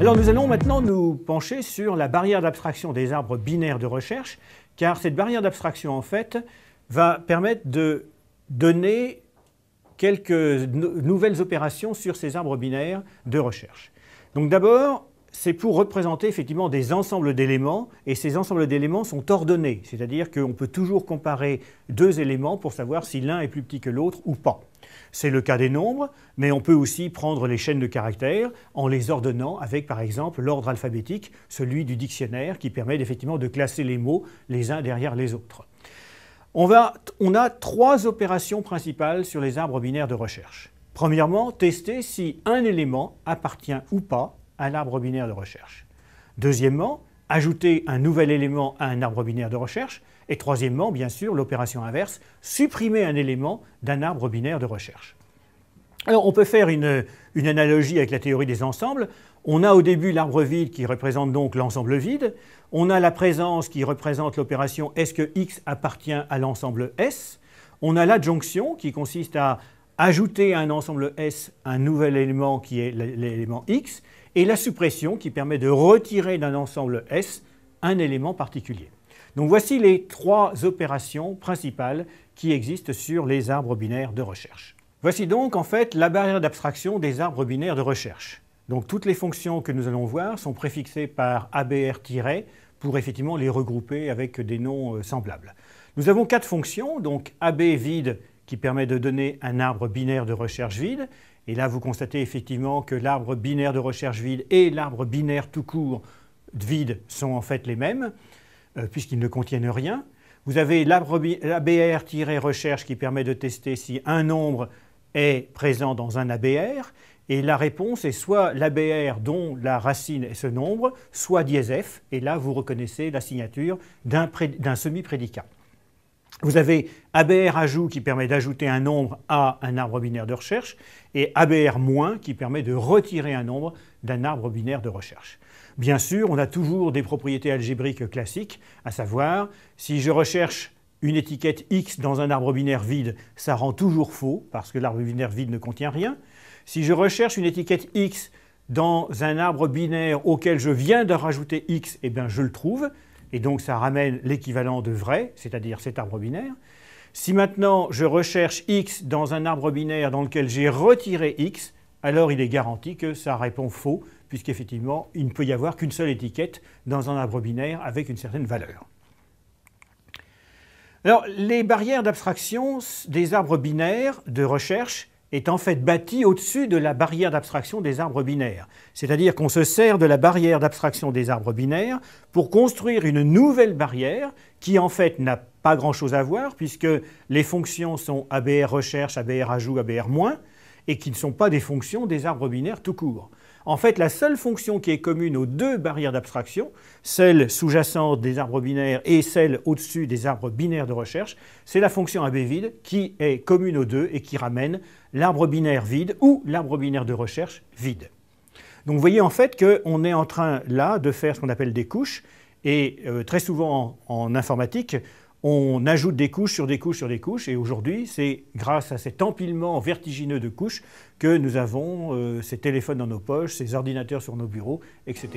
Alors nous allons maintenant nous pencher sur la barrière d'abstraction des arbres binaires de recherche, car cette barrière d'abstraction en fait va permettre de donner quelques nouvelles opérations sur ces arbres binaires de recherche. Donc d'abord, c'est pour représenter effectivement des ensembles d'éléments, et ces ensembles d'éléments sont ordonnés, c'est-à-dire qu'on peut toujours comparer deux éléments pour savoir si l'un est plus petit que l'autre ou pas. C'est le cas des nombres, mais on peut aussi prendre les chaînes de caractères en les ordonnant avec par exemple l'ordre alphabétique, celui du dictionnaire qui permet effectivement de classer les mots les uns derrière les autres. On, on a trois opérations principales sur les arbres binaires de recherche. Premièrement, tester si un élément appartient ou pas un arbre binaire de recherche. Deuxièmement, ajouter un nouvel élément à un arbre binaire de recherche. Et troisièmement, bien sûr, l'opération inverse, supprimer un élément d'un arbre binaire de recherche. Alors on peut faire une, une, analogie avec la théorie des ensembles. On a au début l'arbre vide qui représente donc l'ensemble vide. On a la présence qui représente l'opération est-ce que X appartient à l'ensemble S. On a l'adjonction qui consiste à ajouter à un ensemble S un nouvel élément qui est l'élément X et la suppression qui permet de retirer d'un ensemble S un élément particulier. Donc voici les trois opérations principales qui existent sur les arbres binaires de recherche. Voici donc en fait la barrière d'abstraction des arbres binaires de recherche. Donc toutes les fonctions que nous allons voir sont préfixées par ABR- pour effectivement les regrouper avec des noms euh, semblables. Nous avons quatre fonctions, donc AB vide qui permet de donner un arbre binaire de recherche vide, et là, vous constatez effectivement que l'arbre binaire de recherche vide et l'arbre binaire tout court vide sont en fait les mêmes, euh, puisqu'ils ne contiennent rien. Vous avez l'ABR-recherche qui permet de tester si un nombre est présent dans un ABR, et la réponse est soit l'ABR dont la racine est ce nombre, soit dièse et là vous reconnaissez la signature d'un semi-prédicat. Vous avez ABR ajout qui permet d'ajouter un nombre à un arbre binaire de recherche et ABR moins qui permet de retirer un nombre d'un arbre binaire de recherche. Bien sûr, on a toujours des propriétés algébriques classiques, à savoir si je recherche une étiquette X dans un arbre binaire vide, ça rend toujours faux parce que l'arbre binaire vide ne contient rien. Si je recherche une étiquette X dans un arbre binaire auquel je viens de rajouter X, eh bien je le trouve et donc ça ramène l'équivalent de vrai, c'est-à-dire cet arbre binaire. Si maintenant je recherche x dans un arbre binaire dans lequel j'ai retiré x, alors il est garanti que ça répond faux, puisqu'effectivement, il ne peut y avoir qu'une seule étiquette dans un arbre binaire avec une certaine valeur. Alors, les barrières d'abstraction des arbres binaires de recherche est en fait bâti au-dessus de la barrière d'abstraction des arbres binaires. C'est-à-dire qu'on se sert de la barrière d'abstraction des arbres binaires pour construire une nouvelle barrière qui en fait n'a pas grand-chose à voir puisque les fonctions sont ABR recherche, ABR ajout, ABR moins et qui ne sont pas des fonctions des arbres binaires tout court. En fait, la seule fonction qui est commune aux deux barrières d'abstraction, celle sous-jacente des arbres binaires et celle au-dessus des arbres binaires de recherche, c'est la fonction AB vide qui est commune aux deux et qui ramène l'arbre binaire vide ou l'arbre binaire de recherche vide. Donc vous voyez en fait qu'on est en train là de faire ce qu'on appelle des couches et euh, très souvent en informatique, on ajoute des couches sur des couches sur des couches, et aujourd'hui, c'est grâce à cet empilement vertigineux de couches que nous avons euh, ces téléphones dans nos poches, ces ordinateurs sur nos bureaux, etc.